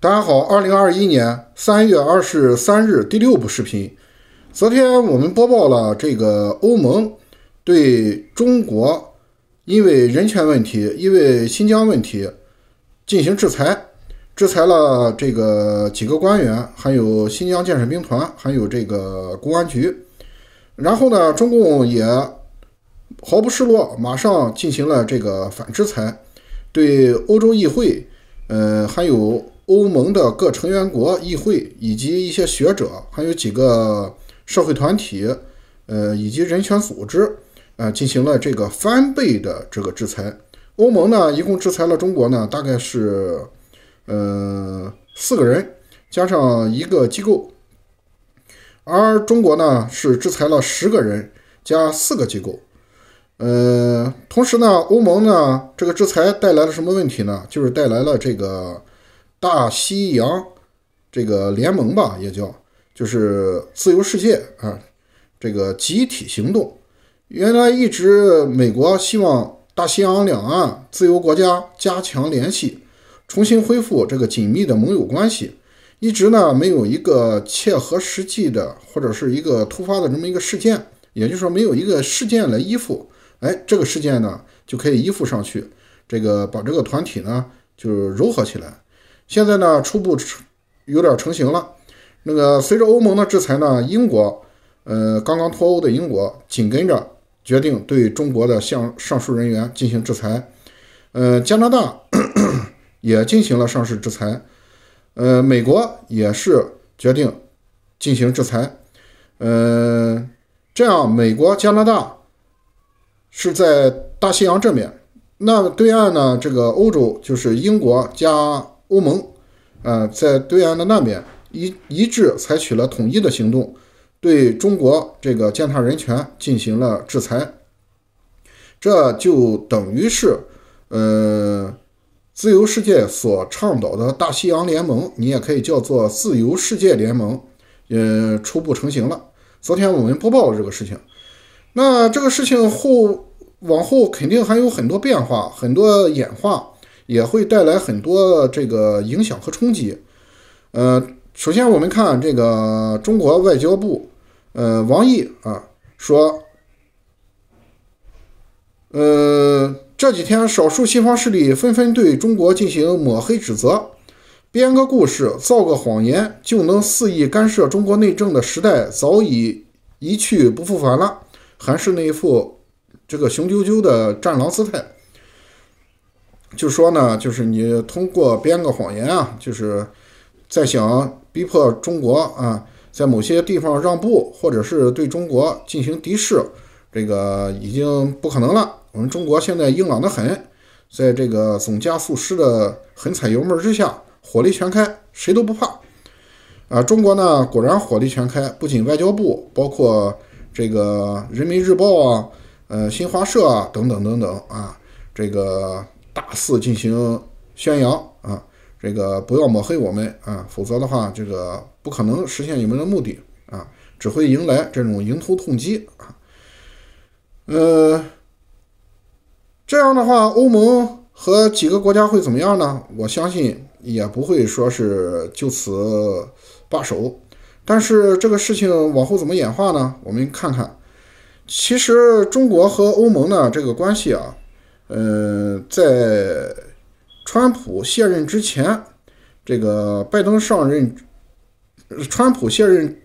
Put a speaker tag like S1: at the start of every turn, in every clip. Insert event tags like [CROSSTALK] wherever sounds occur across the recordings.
S1: 大家好，二零二一年三月二十三日，第六部视频。昨天我们播报了这个欧盟对中国因为人权问题、因为新疆问题进行制裁，制裁了这个几个官员，还有新疆建设兵团，还有这个公安局。然后呢，中共也毫不示弱，马上进行了这个反制裁，对欧洲议会，呃，还有。欧盟的各成员国议会以及一些学者，还有几个社会团体，呃，以及人权组织，呃，进行了这个翻倍的这个制裁。欧盟呢，一共制裁了中国呢，大概是呃四个人加上一个机构，而中国呢是制裁了十个人加四个机构。呃，同时呢，欧盟呢这个制裁带来了什么问题呢？就是带来了这个。大西洋这个联盟吧，也叫就是自由世界啊，这个集体行动。原来一直美国希望大西洋两岸自由国家加强联系，重新恢复这个紧密的盟友关系。一直呢没有一个切合实际的，或者是一个突发的这么一个事件，也就是说没有一个事件来依附。哎，这个事件呢就可以依附上去，这个把这个团体呢就柔合起来。现在呢，初步成有点成型了。那个随着欧盟的制裁呢，英国呃刚刚脱欧的英国紧跟着决定对中国的向上述人员进行制裁。呃，加拿大 [CLEARS THROAT] 也进行了上市制裁。呃，美国也是决定进行制裁。嗯，这样美国、加拿大是在大西洋这边，那对岸呢，这个欧洲就是英国加。欧盟，呃，在对岸的那边一一致采取了统一的行动，对中国这个践踏人权进行了制裁，这就等于是，呃，自由世界所倡导的大西洋联盟，你也可以叫做自由世界联盟，呃，初步成型了。昨天我们播报了这个事情，那这个事情后往后肯定还有很多变化，很多演化。也会带来很多这个影响和冲击。呃，首先我们看这个中国外交部，呃，王毅啊说，呃，这几天少数西方势力纷纷对中国进行抹黑指责，编个故事、造个谎言就能肆意干涉中国内政的时代早已一去不复返了，还是那一副这个雄赳赳的战狼姿态。就说呢，就是你通过编个谎言啊，就是在想逼迫中国啊，在某些地方让步，或者是对中国进行敌视，这个已经不可能了。我们中国现在硬朗的很，在这个总加速师的狠踩油门之下，火力全开，谁都不怕啊！中国呢，果然火力全开，不仅外交部，包括这个人民日报啊，呃，新华社啊，等等等等啊，这个。大肆进行宣扬啊，这个不要抹黑我们啊，否则的话，这个不可能实现你们的目的啊，只会迎来这种迎头痛击啊。呃，这样的话，欧盟和几个国家会怎么样呢？我相信也不会说是就此罢手，但是这个事情往后怎么演化呢？我们看看，其实中国和欧盟的这个关系啊。嗯，在川普卸任之前，这个拜登上任，川普卸任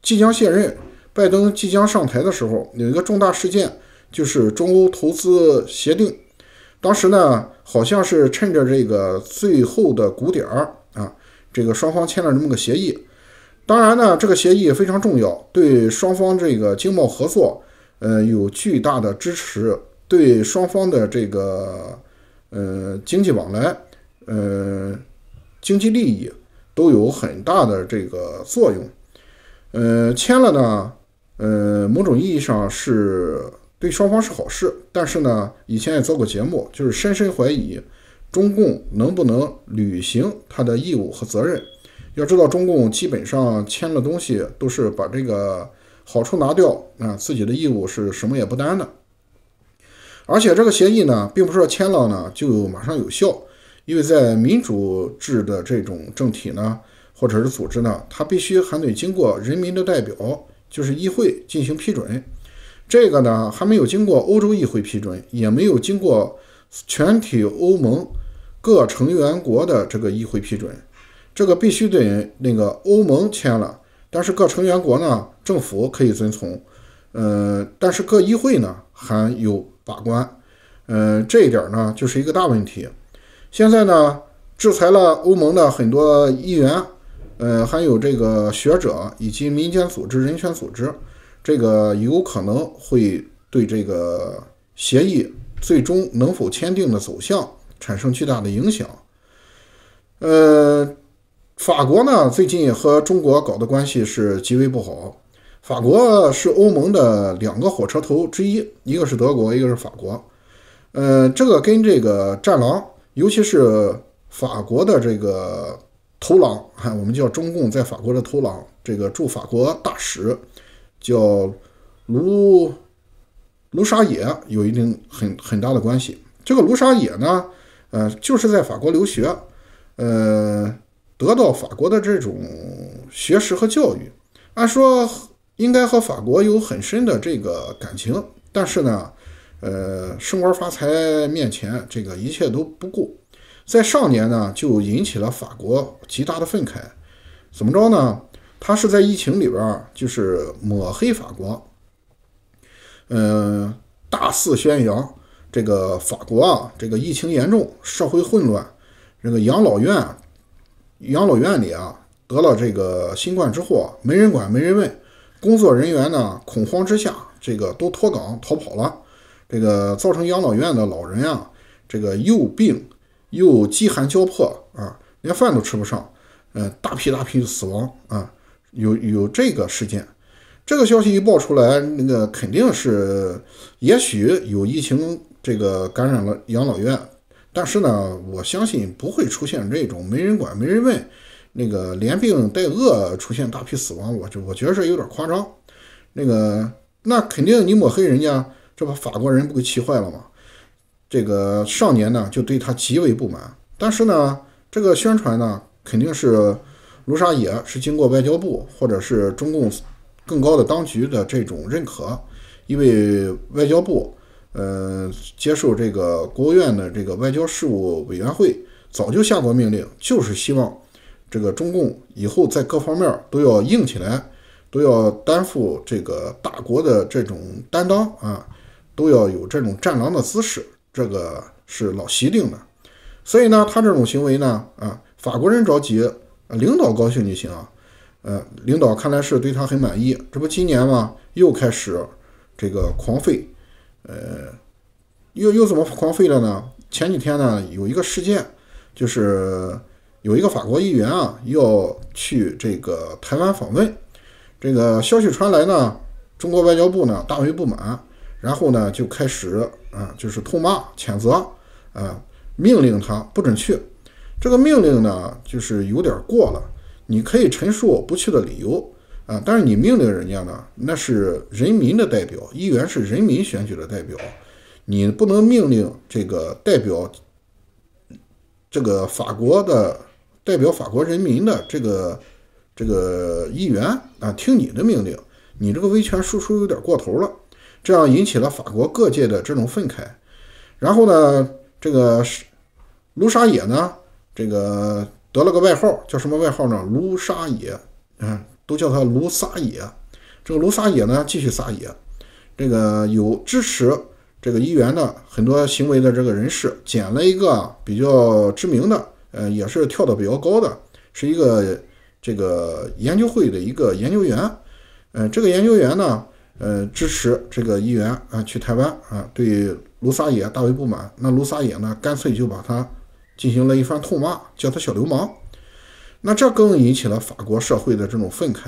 S1: 即将卸任，拜登即将上台的时候，有一个重大事件，就是中欧投资协定。当时呢，好像是趁着这个最后的鼓点儿啊，这个双方签了这么个协议。当然呢，这个协议非常重要，对双方这个经贸合作，呃，有巨大的支持。对双方的这个，呃，经济往来，呃，经济利益都有很大的这个作用。呃，签了呢，呃，某种意义上是对双方是好事。但是呢，以前也做过节目，就是深深怀疑中共能不能履行他的义务和责任。要知道，中共基本上签了东西都是把这个好处拿掉，啊，自己的义务是什么也不担的。而且这个协议呢，并不是说签了呢就马上有效，因为在民主制的这种政体呢，或者是组织呢，它必须还得经过人民的代表，就是议会进行批准。这个呢，还没有经过欧洲议会批准，也没有经过全体欧盟各成员国的这个议会批准。这个必须得那个欧盟签了，但是各成员国呢，政府可以遵从，呃，但是各议会呢，还有。把关，嗯，这一点呢，就是一个大问题。现在呢，制裁了欧盟的很多议员，呃，还有这个学者以及民间组织、人权组织，这个有可能会对这个协议最终能否签订的走向产生巨大的影响。呃，法国呢，最近和中国搞的关系是极为不好。法国是欧盟的两个火车头之一，一个是德国，一个是法国。呃，这个跟这个战狼，尤其是法国的这个头狼哈，我们叫中共在法国的头狼，这个驻法国大使叫卢卢沙野，有一定很很大的关系。这个卢沙野呢，呃，就是在法国留学，呃，得到法国的这种学识和教育。按说。应该和法国有很深的这个感情，但是呢，呃，升官发财面前，这个一切都不顾。在上年呢，就引起了法国极大的愤慨。怎么着呢？他是在疫情里边就是抹黑法国，嗯，大肆宣扬这个法国啊，这个疫情严重，社会混乱，这个养老院，养老院里啊，得了这个新冠之后啊，没人管，没人问。工作人员呢？恐慌之下，这个都脱岗逃跑了，这个造成养老院的老人啊，这个又病又饥寒交迫啊，连饭都吃不上，呃，大批大批死亡啊，有有这个事件，这个消息一爆出来，那个肯定是，也许有疫情这个感染了养老院，但是呢，我相信不会出现这种没人管、没人问。那个连病带饿出现大批死亡，我就我觉得是有点夸张。那个那肯定你抹黑人家，这把法国人不给气坏了嘛？这个少年呢就对他极为不满，但是呢这个宣传呢肯定是卢沙野是经过外交部或者是中共更高的当局的这种认可，因为外交部呃接受这个国务院的这个外交事务委员会早就下过命令，就是希望。这个中共以后在各方面都要硬起来，都要担负这个大国的这种担当啊，都要有这种战狼的姿势，这个是老习定的。所以呢，他这种行为呢，啊，法国人着急，领导高兴就行啊。呃，领导看来是对他很满意。这不今年嘛，又开始这个狂吠，呃，又又怎么狂吠了呢？前几天呢，有一个事件，就是。有一个法国议员啊要去这个台湾访问，这个消息传来呢，中国外交部呢大为不满，然后呢就开始啊就是痛骂、谴责啊，命令他不准去。这个命令呢就是有点过了。你可以陈述不去的理由啊，但是你命令人家呢，那是人民的代表，议员是人民选举的代表，你不能命令这个代表这个法国的。代表法国人民的这个这个议员啊，听你的命令，你这个威权输出有点过头了，这样引起了法国各界的这种愤慨。然后呢，这个卢沙野呢，这个得了个外号，叫什么外号呢？卢沙野，嗯，都叫他卢撒野。这个卢撒野呢，继续撒野。这个有支持这个议员的很多行为的这个人士，捡了一个比较知名的。呃，也是跳得比较高的，是一个这个研究会的一个研究员。呃，这个研究员呢，呃，支持这个议员啊去台湾啊，对卢萨野大为不满。那卢萨野呢，干脆就把他进行了一番痛骂，叫他小流氓。那这更引起了法国社会的这种愤慨，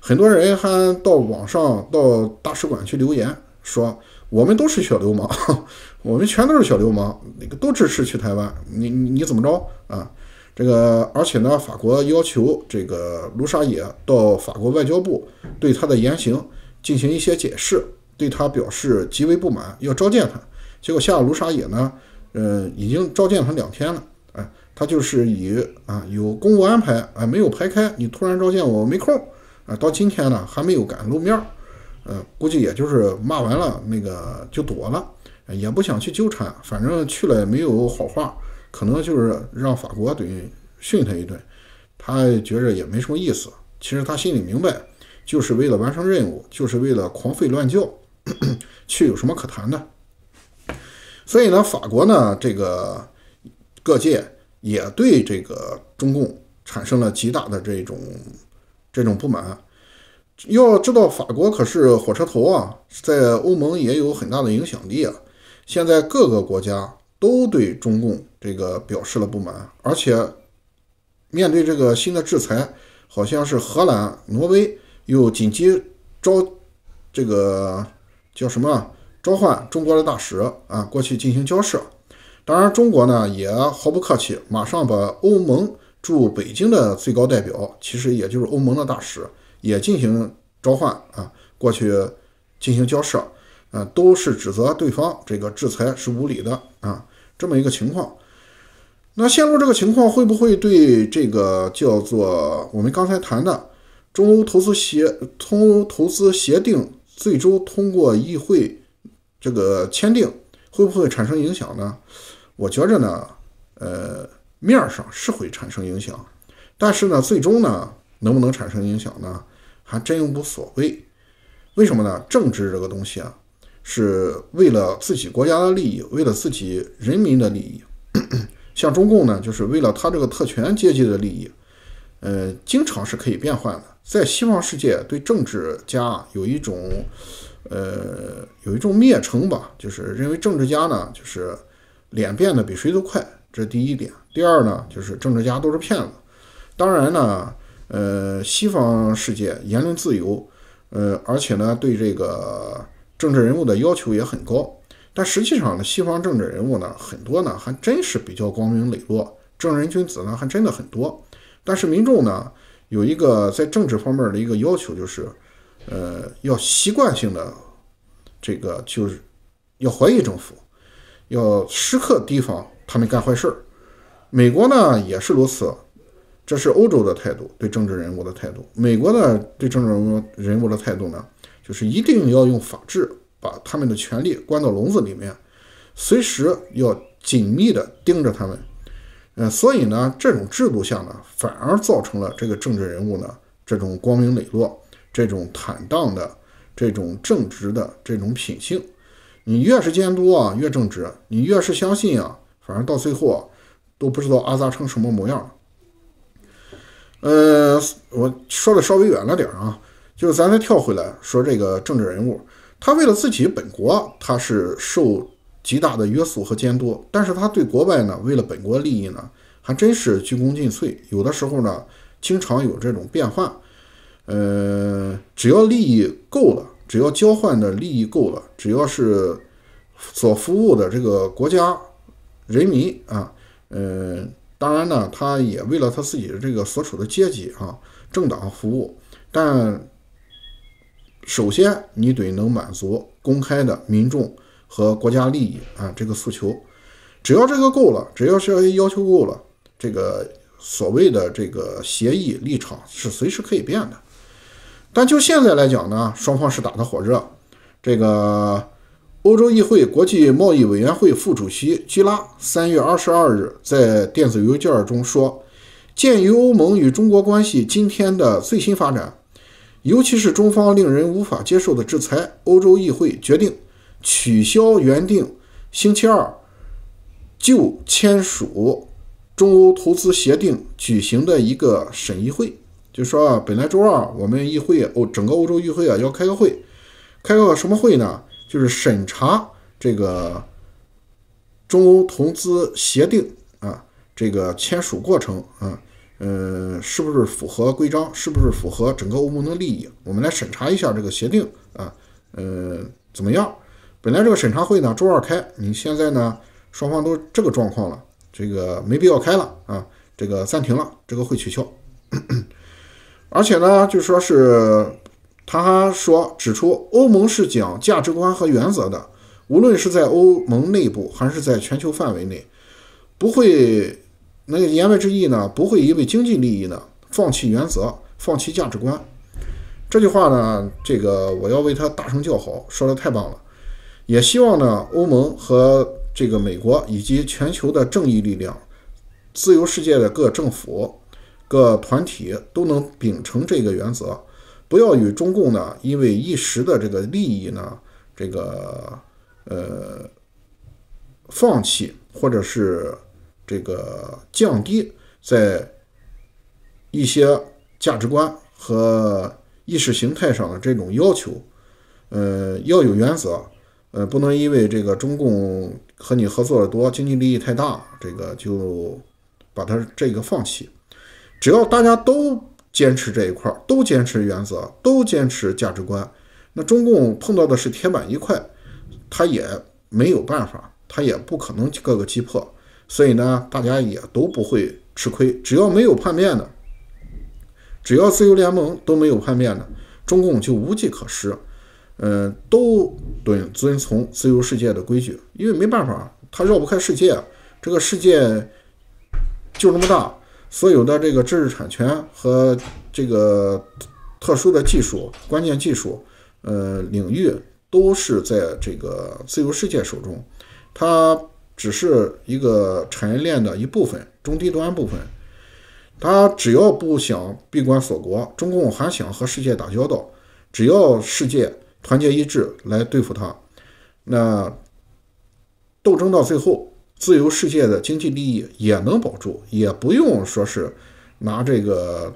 S1: 很多人还到网上、到大使馆去留言，说。我们都是小流氓，[LAUGHS] 我们全都是小流氓，那个都支持去台湾，你你怎么着啊？这个，而且呢，法国要求这个卢沙野到法国外交部对他的言行进行一些解释，对他表示极为不满，要召见他。结果，下卢沙野呢，呃，已经召见他两天了，哎，他就是以啊有公务安排，哎，没有排开，你突然召见我没空，啊，到今天呢还没有敢露面。呃，估计也就是骂完了，那个就躲了，也不想去纠缠，反正去了也没有好话，可能就是让法国于训他一顿，他觉着也没什么意思。其实他心里明白，就是为了完成任务，就是为了狂吠乱叫，[CLEARS THROAT] 去有什么可谈的？所以呢，法国呢这个各界也对这个中共产生了极大的这种这种不满。要知道，法国可是火车头啊，在欧盟也有很大的影响力啊。现在各个国家都对中共这个表示了不满，而且面对这个新的制裁，好像是荷兰、挪威又紧急召这个叫什么召唤中国的大使啊过去进行交涉。当然，中国呢也毫不客气，马上把欧盟驻北京的最高代表，其实也就是欧盟的大使。也进行召唤啊，过去进行交涉，呃，都是指责对方这个制裁是无理的啊，这么一个情况。那陷入这个情况会不会对这个叫做我们刚才谈的中欧投资协、中欧投资协定最终通过议会这个签订，会不会产生影响呢？我觉着呢，呃，面儿上是会产生影响，但是呢，最终呢，能不能产生影响呢？还真无所谓，为什么呢？政治这个东西啊，是为了自己国家的利益，为了自己人民的利益。[CLEARS THROAT] 像中共呢，就是为了他这个特权阶级的利益，呃，经常是可以变换的。在西方世界，对政治家有一种，呃，有一种蔑称吧，就是认为政治家呢，就是脸变得比谁都快。这是第一点。第二呢，就是政治家都是骗子。当然呢。呃，西方世界言论自由，呃，而且呢，对这个政治人物的要求也很高。但实际上呢，西方政治人物呢，很多呢，还真是比较光明磊落、正人君子呢，还真的很多。但是民众呢，有一个在政治方面的一个要求，就是，呃，要习惯性的，这个就是，要怀疑政府，要时刻提防他们干坏事儿。美国呢，也是如此。这是欧洲的态度，对政治人物的态度。美国的对政治人物的态度呢，就是一定要用法治把他们的权利关到笼子里面，随时要紧密的盯着他们。呃，所以呢，这种制度下呢，反而造成了这个政治人物呢这种光明磊落、这种坦荡的、这种正直的这种品性。你越是监督啊，越正直；你越是相信啊，反而到最后啊，都不知道阿扎成什么模样。呃，我说的稍微远了点啊，就是咱再跳回来，说这个政治人物，他为了自己本国，他是受极大的约束和监督，但是他对国外呢，为了本国利益呢，还真是鞠躬尽瘁，有的时候呢，经常有这种变换。呃，只要利益够了，只要交换的利益够了，只要是所服务的这个国家人民啊，嗯。当然呢，他也为了他自己的这个所处的阶级啊、政党服务，但首先你得能满足公开的民众和国家利益啊这个诉求，只要这个够了，只要是要求够了，这个所谓的这个协议立场是随时可以变的。但就现在来讲呢，双方是打得火热，这个。欧洲议会国际贸易委员会副主席基拉三月二十二日在电子邮件中说：“鉴于欧盟与中国关系今天的最新发展，尤其是中方令人无法接受的制裁，欧洲议会决定取消原定星期二就签署中欧投资协定举行的一个审议会。就说本来周二我们议会欧整个欧洲议会啊要开个会，开个什么会呢？”就是审查这个中欧投资协定啊，这个签署过程啊，呃，是不是符合规章，是不是符合整个欧盟的利益？我们来审查一下这个协定啊，呃，怎么样？本来这个审查会呢，周二开，你现在呢，双方都这个状况了，这个没必要开了啊，这个暂停了，这个会取消，[COUGHS] 而且呢，就说是。他说，指出欧盟是讲价值观和原则的，无论是在欧盟内部还是在全球范围内，不会那个言外之意呢，不会因为经济利益呢放弃原则，放弃价值观。这句话呢，这个我要为他大声叫好，说的太棒了。也希望呢，欧盟和这个美国以及全球的正义力量、自由世界的各政府、各团体都能秉承这个原则。不要与中共呢，因为一时的这个利益呢，这个呃放弃或者是这个降低在一些价值观和意识形态上的这种要求，呃，要有原则，呃，不能因为这个中共和你合作的多，经济利益太大，这个就把它这个放弃，只要大家都。坚持这一块都坚持原则，都坚持价值观。那中共碰到的是铁板一块，他也没有办法，他也不可能各个击破。所以呢，大家也都不会吃亏。只要没有叛变的，只要自由联盟都没有叛变的，中共就无计可施。嗯，都遵遵从自由世界的规矩，因为没办法，他绕不开世界，这个世界就那么大。所有的这个知识产权和这个特殊的技术、关键技术，呃，领域都是在这个自由世界手中，它只是一个产业链的一部分，中低端部分。它只要不想闭关锁国，中共还想和世界打交道，只要世界团结一致来对付它，那斗争到最后。自由世界的经济利益也能保住，也不用说是拿这个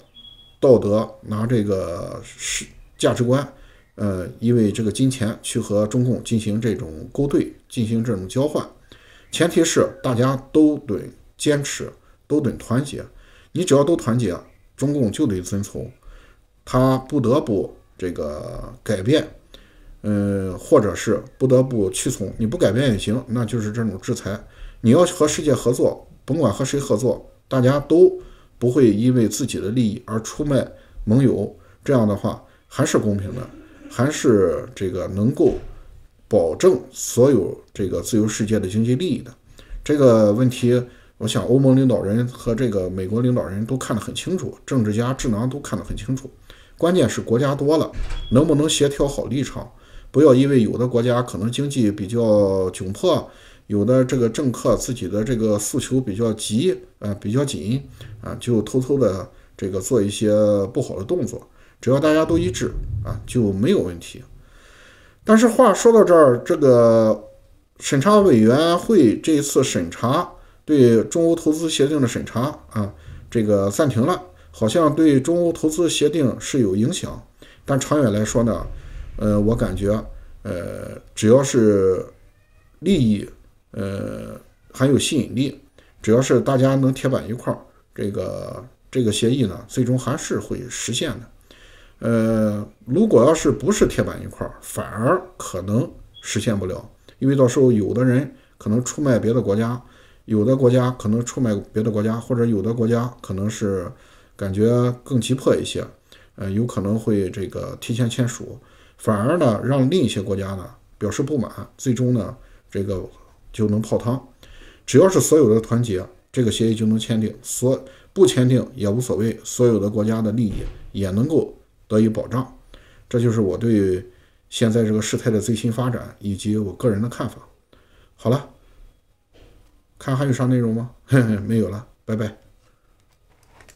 S1: 道德、拿这个是价值观，呃，因为这个金钱去和中共进行这种勾兑、进行这种交换，前提是大家都得坚持，都得团结。你只要都团结，中共就得遵从，他不得不这个改变，嗯，或者是不得不屈从。你不改变也行，那就是这种制裁。你要和世界合作，甭管和谁合作，大家都不会因为自己的利益而出卖盟友。这样的话还是公平的，还是这个能够保证所有这个自由世界的经济利益的。这个问题，我想欧盟领导人和这个美国领导人都看得很清楚，政治家、智囊都看得很清楚。关键是国家多了，能不能协调好立场？不要因为有的国家可能经济比较窘迫。有的这个政客自己的这个诉求比较急，呃，比较紧，啊，就偷偷的这个做一些不好的动作。只要大家都一致，啊，就没有问题。但是话说到这儿，这个审查委员会这一次审查对中欧投资协定的审查，啊，这个暂停了，好像对中欧投资协定是有影响。但长远来说呢，呃，我感觉，呃，只要是利益。呃，还有吸引力，只要是大家能铁板一块儿，这个这个协议呢，最终还是会实现的。呃，如果要是不是铁板一块儿，反而可能实现不了，因为到时候有的人可能出卖别的国家，有的国家可能出卖别的国家，或者有的国家可能是感觉更急迫一些，呃，有可能会这个提前签署，反而呢，让另一些国家呢表示不满，最终呢，这个。就能泡汤，只要是所有的团结，这个协议就能签订；所不签订也无所谓，所有的国家的利益也能够得以保障。这就是我对现在这个事态的最新发展以及我个人的看法。好了，看还有啥内容吗？[LAUGHS] 没有了，拜拜。